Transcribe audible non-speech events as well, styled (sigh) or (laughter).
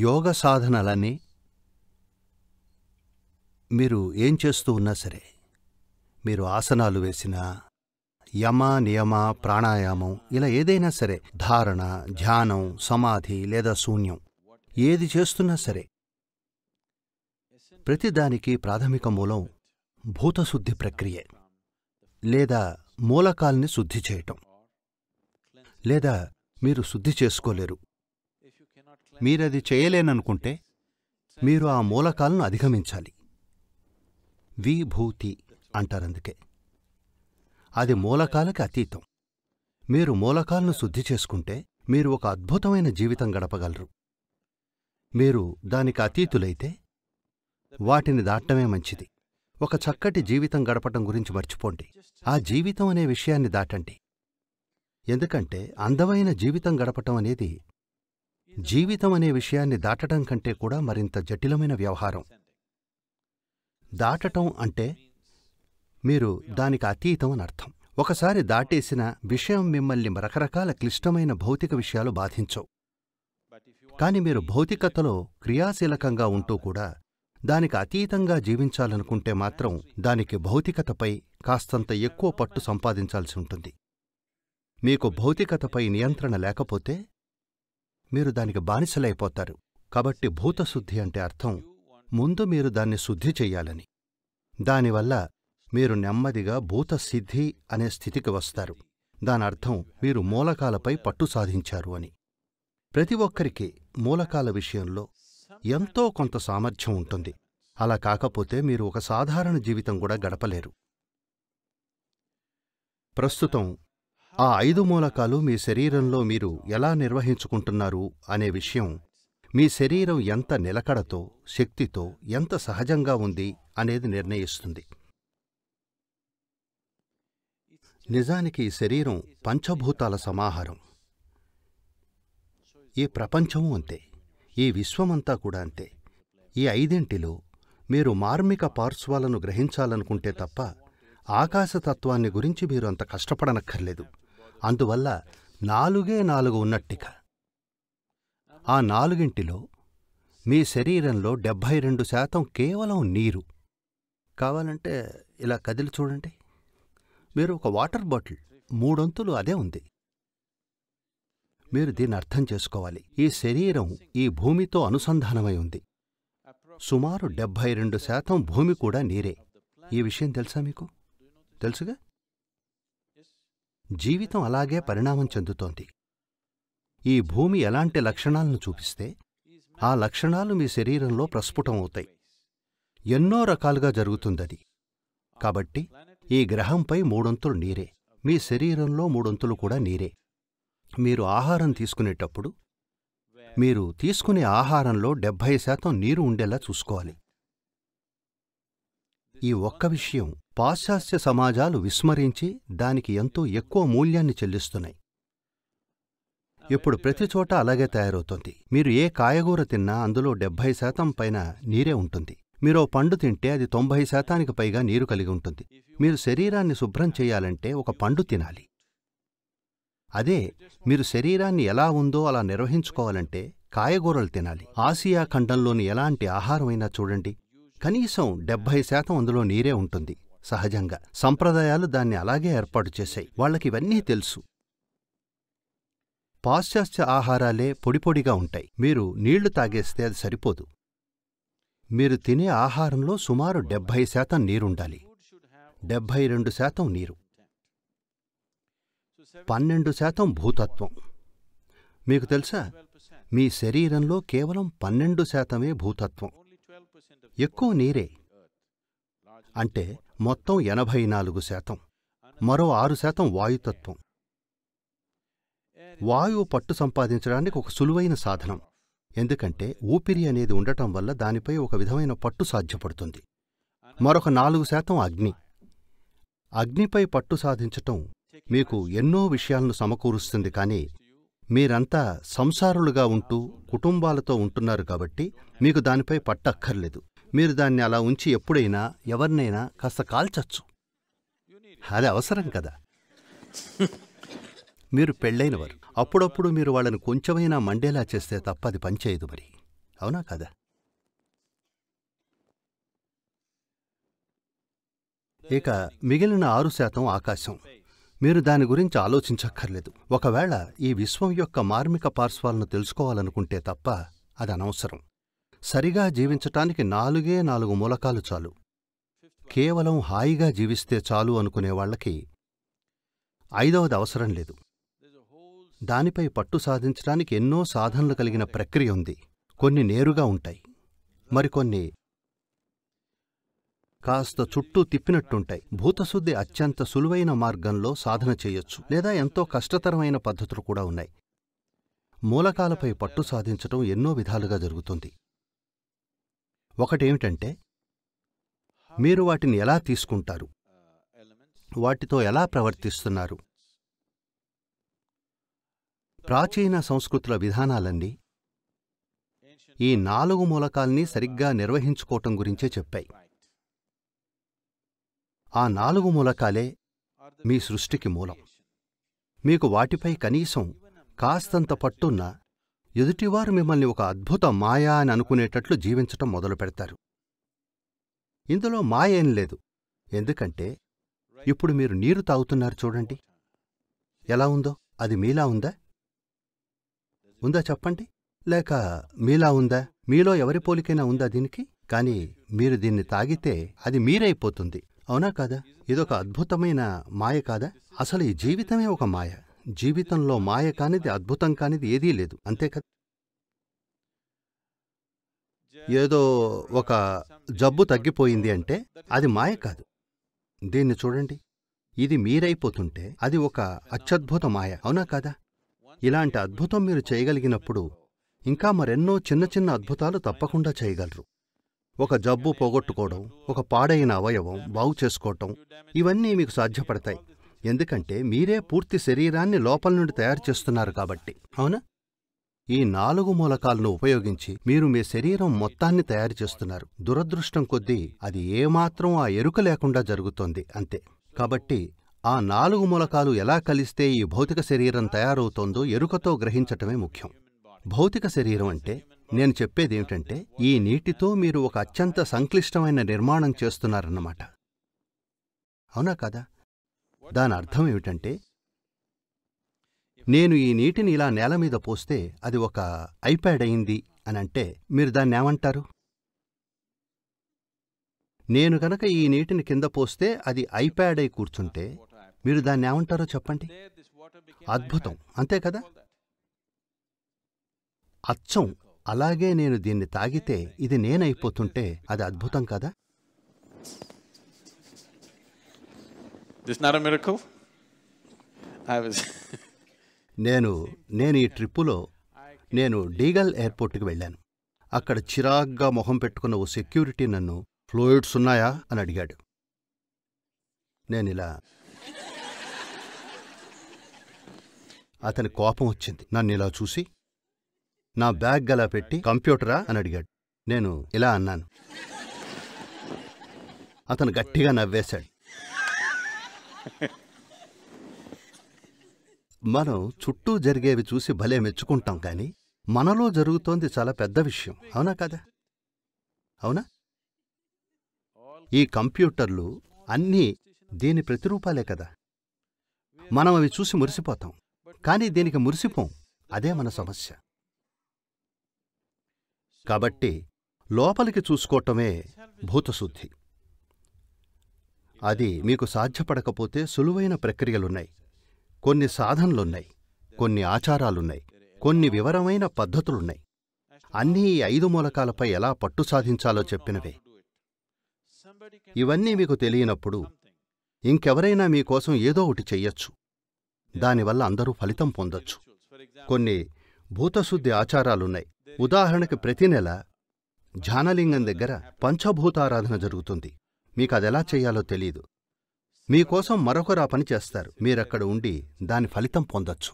యోగ సాధనలన్నీ మీరు ఏం చేస్తూ ఉన్నా సరే మీరు ఆసనాలు వేసినా యమ నియమ ప్రాణాయామం ఇలా ఏదైనా సరే ధారణ ధ్యానం సమాధి లేదా శూన్యం ఏది చేస్తున్నా సరే ప్రతిదానికి ప్రాథమిక మూలం భూతశుద్ధి ప్రక్రియే లేదా మూలకాల్ని శుద్ధి చేయటం లేదా మీరు శుద్ధి చేసుకోలేరు మీరది చేయలేననుకుంటే మీరు ఆ మూలకాలను అధిగమించాలి విభూతి అంటారందుకే అది మూలకాలకి అతీతం మీరు మూలకాలను శుద్ధి చేసుకుంటే మీరు ఒక అద్భుతమైన జీవితం గడపగలరు మీరు దానికి అతీతులైతే వాటిని దాటమే మంచిది ఒక చక్కటి జీవితం గడపటం గురించి మర్చిపోండి ఆ జీవితం అనే విషయాన్ని దాటండి ఎందుకంటే అందమైన జీవితం గడపటం అనేది జీవితం అనే విషయాన్ని దాటటం కంటే కూడా మరింత జటిలమైన వ్యవహారం దాటటం అంటే మీరు దానికి అతీతం అని అర్థం ఒకసారి దాటేసిన విషయం మిమ్మల్ని రకరకాల క్లిష్టమైన భౌతిక విషయాలు బాధించవు కానీ మీరు భౌతికతలో క్రియాశీలకంగా ఉంటూ కూడా దానికి అతీతంగా జీవించాలనుకుంటే మాత్రం దానికి భౌతికతపై కాస్తంత ఎక్కువ పట్టు సంపాదించాల్సి ఉంటుంది మీకు భౌతికతపై నియంత్రణ లేకపోతే మీరు దానికి బానిసలైపోతారు కాబట్టి భూతశుద్ధి అంటే అర్థం ముందు మీరు దాన్ని శుద్ధి చెయ్యాలని దానివల్ల మీరు నెమ్మదిగా భూతసిద్ధి అనే స్థితికి వస్తారు దానర్థం మీరు మూలకాలపై పట్టు సాధించారు అని ప్రతి ఒక్కరికి మూలకాల విషయంలో ఎంతో కొంత సామర్థ్యం ఉంటుంది అలా కాకపోతే మీరు ఒక సాధారణ జీవితం కూడా గడపలేరు ప్రస్తుతం ఆ ఐదు మూలకాలు మీ శరీరంలో మీరు ఎలా నిర్వహించుకుంటున్నారు అనే విషయం మీ శరీరం ఎంత నిలకడతో శక్తితో ఎంత సహజంగా ఉంది అనేది నిర్ణయిస్తుంది నిజానికి శరీరం పంచభూతాల సమాహారం ఈ ప్రపంచము అంతే ఈ విశ్వమంతా కూడా అంతే ఈ ఐదింటిలో మీరు మార్మిక పార్శ్వాలను గ్రహించాలనుకుంటే తప్ప ఆకాశతత్వాన్ని గురించి మీరు అంత కష్టపడనక్కర్లేదు అందువల్ల నాలుగే నాలుగు ఉన్నట్టిక ఆ నాలుగింటిలో మీ శరీరంలో డెబ్భై రెండు శాతం కేవలం నీరు కావాలంటే ఇలా కదిలి చూడండి మీరు ఒక వాటర్ బాటిల్ మూడొంతులు అదే ఉంది మీరు దీన్ని అర్థం చేసుకోవాలి ఈ శరీరం ఈ భూమితో అనుసంధానమై ఉంది సుమారు డెబ్భై రెండు శాతం భూమి కూడా నీరే ఈ విషయం తెలుసా మీకు తెలుసుగా జీవితం అలాగే పరిణామం చెందుతోంది ఈ భూమి ఎలాంటి లక్షణాలను చూపిస్తే ఆ లక్షణాలు మీ శరీరంలో ప్రస్ఫుటమవుతాయి ఎన్నో రకాలుగా జరుగుతుందది కాబట్టి ఈ గ్రహంపై మూడొంతులు నీరే మీ శరీరంలో మూడొంతులు కూడా నీరే మీరు ఆహారం తీసుకునేటప్పుడు మీరు తీసుకునే ఆహారంలో డెబ్భై శాతం నీరు ఉండేలా చూసుకోవాలి ఈ ఒక్క విషయం పాశ్చాత్య సమాజాలు విస్మరించి దానికి ఎంతో ఎక్కువ మూల్యాన్ని చెల్లిస్తున్నాయి ఇప్పుడు ప్రతిచోట అలాగే తయారవుతోంది మీరు ఏ కాయగూర తిన్నా అందులో డెబ్భై శాతం పైన నీరే ఉంటుంది మీరు పండు తింటే అది తొంభై శాతానికి పైగా నీరు కలిగి ఉంటుంది మీరు శరీరాన్ని శుభ్రం చేయాలంటే ఒక పండు తినాలి అదే మీరు శరీరాన్ని ఎలా ఉందో అలా నిర్వహించుకోవాలంటే కాయగూరలు తినాలి ఆసియా ఖండంలోని ఎలాంటి ఆహారమైనా చూడండి కనీసం డెబ్భై శాతం అందులో నీరే ఉంటుంది సహజంగా సంప్రదాయాలు దాన్ని అలాగే ఏర్పాటు చేశాయి వాళ్లకివన్నీ తెలుసు పాశ్చాత్య ఆహారాలే పొడిపొడిగా ఉంటాయి మీరు నీళ్లు తాగేస్తే అది సరిపోదు మీరు తినే ఆహారంలో సుమారు డెబ్భై శాతం నీరుండాలి డెబ్భై రెండు శాతం నీరు పన్నెండు శాతం భూతత్వం మీకు తెలుసా మీ శరీరంలో కేవలం పన్నెండు శాతమే భూతత్వం ఎక్కువ నీరే అంటే మొత్తం ఎనభై నాలుగు శాతం మరో ఆరు శాతం వాయుతత్వం వాయువు పట్టు సంపాదించడానికి ఒక సులువైన సాధనం ఎందుకంటే ఊపిరి అనేది ఉండటం వల్ల దానిపై ఒక విధమైన పట్టు సాధ్యపడుతుంది మరొక నాలుగు శాతం అగ్ని అగ్నిపై పట్టు సాధించటం మీకు ఎన్నో విషయాలను సమకూరుస్తుంది కానీ మీరంతా సంసారులుగా ఉంటూ కుటుంబాలతో ఉంటున్నారు కాబట్టి మీకు దానిపై పట్టక్కర్లేదు మీరు దాన్ని అలా ఉంచి ఎప్పుడైనా ఎవరినైనా కాస్త కాల్చచ్చు అది అవసరం కదా మీరు పెళ్ళైనవారు అప్పుడప్పుడు మీరు వాళ్ళని కొంచెమైనా మండేలా చేస్తే తప్ప అది పనిచేయదు మరి అవునా కదా ఇక మిగిలిన ఆరు శాతం ఆకాశం మీరు దాని గురించి ఆలోచించక్కర్లేదు ఒకవేళ ఈ విశ్వం యొక్క మార్మిక పార్శ్వాలను తెలుసుకోవాలనుకుంటే తప్ప అది అనవసరం సరిగా జీవించటానికి నాలుగే నాలుగు మూలకాలు చాలు కేవలం హాయిగా జీవిస్తే చాలు అనుకునేవాళ్లకి ఐదవది అవసరం లేదు దానిపై పట్టు సాధించడానికి ఎన్నో సాధనలు కలిగిన ప్రక్రియ ఉంది కొన్ని నేరుగా ఉంటాయి మరికొన్ని కాస్త చుట్టూ తిప్పినట్టుంటాయి భూతశుద్ధి అత్యంత సులువైన మార్గంలో సాధన చేయొచ్చు లేదా ఎంతో కష్టతరమైన పద్ధతులు కూడా ఉన్నాయి మూలకాలపై పట్టు సాధించటం ఎన్నో విధాలుగా జరుగుతుంది ఒకటేమిటంటే మీరు వాటిని ఎలా తీసుకుంటారు వాటితో ఎలా ప్రవర్తిస్తున్నారు ప్రాచీన సంస్కృతుల విధానాలన్నీ ఈ నాలుగు మూలకాల్ని సరిగ్గా నిర్వహించుకోవటం గురించే చెప్పాయి ఆ నాలుగు మూలకాలే మీ సృష్టికి మూలం మీకు వాటిపై కనీసం కాస్తంత పట్టున్నా ఎదుటివారు మిమ్మల్ని ఒక అద్భుత మాయా అని అనుకునేటట్లు జీవించటం మొదలు పెడతారు ఇందులో మాయ ఏం లేదు ఎందుకంటే ఇప్పుడు మీరు నీరు తాగుతున్నారు చూడండి ఎలా ఉందో అది మీలా ఉందా ఉందా చెప్పండి లేక మీలా ఉందా మీలో ఎవరి పోలికైనా ఉందా దీనికి కాని మీరు దీన్ని తాగితే అది మీరైపోతుంది అవునా కాదా ఇదొక అద్భుతమైన మాయ కాదా అసలు ఈ జీవితమే ఒక మాయ జీవితంలో మాయ కానిది అద్భుతం కానిది ఏదీ లేదు అంతే కదా ఏదో ఒక జబ్బు తగ్గిపోయింది అంటే అది మాయ కాదు దీన్ని చూడండి ఇది మీరైపోతుంటే అది ఒక అత్యద్భుత మాయ అవునా కాదా ఇలాంటి అద్భుతం మీరు చేయగలిగినప్పుడు ఇంకా మరెన్నో చిన్న చిన్న అద్భుతాలు తప్పకుండా చేయగలరు ఒక జబ్బు పోగొట్టుకోవడం ఒక పాడైన అవయవం బాగు చేసుకోవటం ఇవన్నీ మీకు సాధ్యపడతాయి ఎందుకంటే మీరే పూర్తి శరీరాన్ని లోపల నుండి తయారు చేస్తున్నారు కాబట్టి అవునా ఈ నాలుగు మూలకాలను ఉపయోగించి మీరు మీ శరీరం మొత్తాన్ని తయారు చేస్తున్నారు దురదృష్టం కొద్దీ అది ఏమాత్రం ఆ ఎరుక లేకుండా జరుగుతోంది అంతే కాబట్టి ఆ నాలుగు మూలకాలు ఎలా కలిస్తే ఈ భౌతిక శరీరం తయారవుతోందో ఎరుకతో గ్రహించటమే ముఖ్యం భౌతిక శరీరం అంటే నేను చెప్పేదేమిటంటే ఈ నీటితో మీరు ఒక అత్యంత సంక్లిష్టమైన నిర్మాణం చేస్తున్నారన్నమాట అవునా కదా దాని అర్థం ఏమిటంటే నేను ఈ నీటిని ఇలా నేల మీద పోస్తే అది ఒక ఐప్యాడ్ అయింది అని అంటే మీరు దాన్ని ఏమంటారు నేను కనుక ఈ నీటిని కింద పోస్తే అది ఐప్యాడ్ అయి కూర్చుంటే మీరు దాన్ని ఏమంటారో చెప్పండి అద్భుతం అంతే కదా అచ్చం అలాగే నేను దీన్ని తాగితే ఇది నేనైపోతుంటే అది అద్భుతం కదా దిస్ నాట్ a miracle? (laughs) నేను నేను ఈ ట్రిప్పులో నేను డీగల్ ఎయిర్పోర్ట్కి వెళ్ళాను అక్కడ చిరాగ్గా మొహం పెట్టుకున్న ఓ సెక్యూరిటీ నన్ను ఫ్లూయిడ్స్ ఉన్నాయా అని అడిగాడు నేను ఇలా అతని కోపం వచ్చింది నన్ను ఇలా చూసి నా బ్యాగ్ గలా పెట్టి కంప్యూటరా అని అడిగాడు నేను ఇలా అన్నాను అతను గట్టిగా నవ్వేశాడు మనం చుట్టూ జరిగేవి చూసి భలే మెచ్చుకుంటాం కానీ మనలో జరుగుతోంది చాలా పెద్ద విషయం అవునా కదా అవునా ఈ కంప్యూటర్లు అన్నీ దీని ప్రతిరూపాలే కదా మనం అవి చూసి మురిసిపోతాం కానీ దీనికి మురిసిపోం అదే మన సమస్య కాబట్టి లోపలికి చూసుకోవటమే భూతశుద్ధి అది మీకు సాధ్యపడకపోతే సులువైన ప్రక్రియలున్నాయి కొన్ని సాధనలున్నాయి కొన్ని ఆచారాలున్నాయి కొన్ని వివరమైన పద్ధతులున్నాయి అన్నీ ఈ ఐదు మూలకాలపై ఎలా పట్టు సాధించాలో చెప్పినవే ఇవన్నీ మీకు తెలియనప్పుడు ఇంకెవరైనా మీకోసం ఏదో ఒకటి చెయ్యొచ్చు దానివల్ల అందరూ ఫలితం పొందొచ్చు కొన్ని భూతశుద్ధి ఆచారాలున్నాయి ఉదాహరణకి ప్రతి నెల ధ్యానలింగం దగ్గర పంచభూతారాధన జరుగుతుంది మీకు అదెలా చెయ్యాలో తెలీదు మీకోసం మరొకరు ఆ పని చేస్తారు మీరక్కడ ఉండి దాని ఫలితం పొందొచ్చు